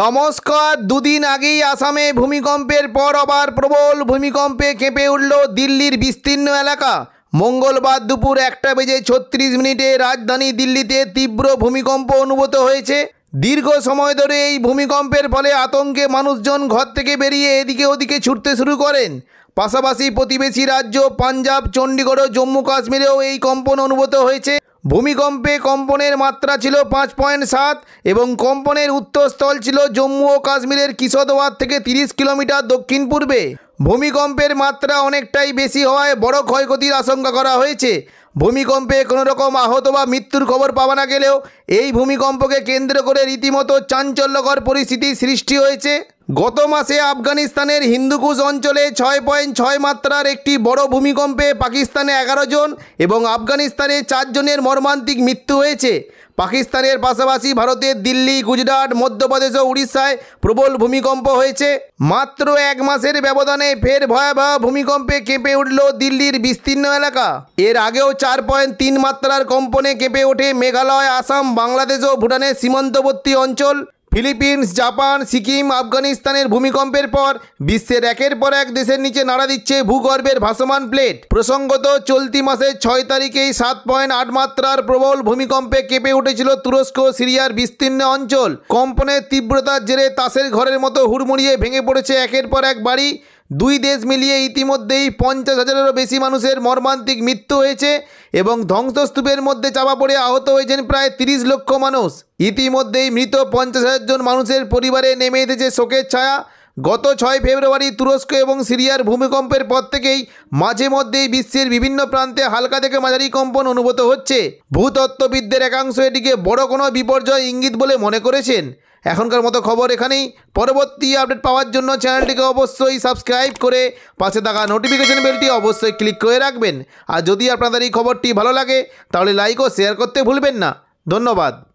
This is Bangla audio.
নমস্কার দুদিন আগেই আসামে ভূমিকম্পের পর আবার প্রবল ভূমিকম্পে কেঁপে উঠল দিল্লির বিস্তীর্ণ এলাকা মঙ্গলবার দুপুর একটা বেজে ছত্রিশ মিনিটে রাজধানী দিল্লিতে তীব্র ভূমিকম্প অনুভূত হয়েছে দীর্ঘ সময় ধরে এই ভূমিকম্পের ফলে আতঙ্কে মানুষজন ঘর থেকে বেরিয়ে এদিকে ওদিকে ছুটতে শুরু করেন পাশাপাশি প্রতিবেশী রাজ্য পাঞ্জাব চণ্ডীগড় ও জম্মু কাশ্মীরেও এই কম্পন অনুভূত হয়েছে ভূমিকম্পে কম্পনের মাত্রা ছিল পাঁচ পয়েন্ট সাত এবং কম্পনের উত্তরস্থল ছিল জম্মু ও কাশ্মীরের কিশোরওয়ার থেকে ৩০ কিলোমিটার দক্ষিণ পূর্বে ভূমিকম্পের মাত্রা অনেকটাই বেশি হওয়ায় বড় ক্ষয়ক্ষতির আশঙ্কা করা হয়েছে ভূমিকম্পে কোনো রকম আহত বা মৃত্যুর খবর পাওয়া না গেলেও এই ভূমিকম্পকে কেন্দ্র করে রীতিমতো চাঞ্চল্যকর পরিস্থিতির সৃষ্টি হয়েছে গত মাসে আফগানিস্তানের হিন্দুকুশ অঞ্চলে ছয় পয়েন্ট ছয় মাত্রার একটি বড় ভূমিকম্পে পাকিস্তানে এগারো জন এবং আফগানিস্তানে চারজনের মর্মান্তিক মৃত্যু হয়েছে পাকিস্তানের পাশাপাশি ভারতের দিল্লি গুজরাট মধ্যপ্রদেশ ও উড়িষ্যায় প্রবল ভূমিকম্প হয়েছে মাত্র এক মাসের ব্যবধানে ফের ভয়াবহ ভূমিকম্পে কেঁপে উঠল দিল্লির বিস্তীর্ণ এলাকা এর আগেও চার পয়েন্ট তিন মাত্রার কম্পনে কেঁপে ওঠে মেঘালয় আসাম বাংলাদেশ ও ভুটানের সীমান্তবর্তী অঞ্চল ফিলিপিন্স জাপান সিকিম আফগানিস্তানের ভূমিকম্পের পর বিশ্বের একের পর এক দেশের নিচে নাড়া দিচ্ছে ভূগর্ভের ভাসমান প্লেট প্রসঙ্গত চলতি মাসের ছয় তারিখেই সাত পয়েন্ট আট মাত্রার প্রবল ভূমিকম্পে কেঁপে উঠেছিল তুরস্ক সিরিয়ার বিস্তীর্ণ অঞ্চল কম্পনের তীব্রতার জেরে তাসের ঘরের মতো হুড়মুড়িয়ে ভেঙে পড়েছে একের পর এক বাড়ি দুই দেশ মিলিয়ে ইতিমধ্যেই পঞ্চাশ হাজারেরও বেশি মানুষের মর্মান্তিক মৃত্যু হয়েছে এবং ধ্বংসস্তূপের মধ্যে চাপা পড়ে আহত হয়েছেন প্রায় তিরিশ লক্ষ মানুষ ইতিমধ্যেই মৃত পঞ্চাশ হাজার জন মানুষের পরিবারে নেমে এসেছে শোকের ছায়া গত ছয় ফেব্রুয়ারি তুরস্ক এবং সিরিয়ার ভূমিকম্পের পর থেকেই মাঝে মধ্যেই বিশ্বের বিভিন্ন প্রান্তে হালকা থেকে মাঝারি কম্পন অনুভূত হচ্ছে ভূতত্ত্ববিদদের একাংশ এটিকে বড় কোনো বিপর্যয় ইঙ্গিত বলে মনে করেছেন এখনকার মতো খবর এখানেই পরবর্তী আপডেট পাওয়ার জন্য চ্যানেলটিকে অবশ্যই সাবস্ক্রাইব করে পাশে থাকা নোটিফিকেশন বেলটি অবশ্যই ক্লিক করে রাখবেন আর যদি আপনাদের এই খবরটি ভালো লাগে তাহলে লাইক ও শেয়ার করতে ভুলবেন না ধন্যবাদ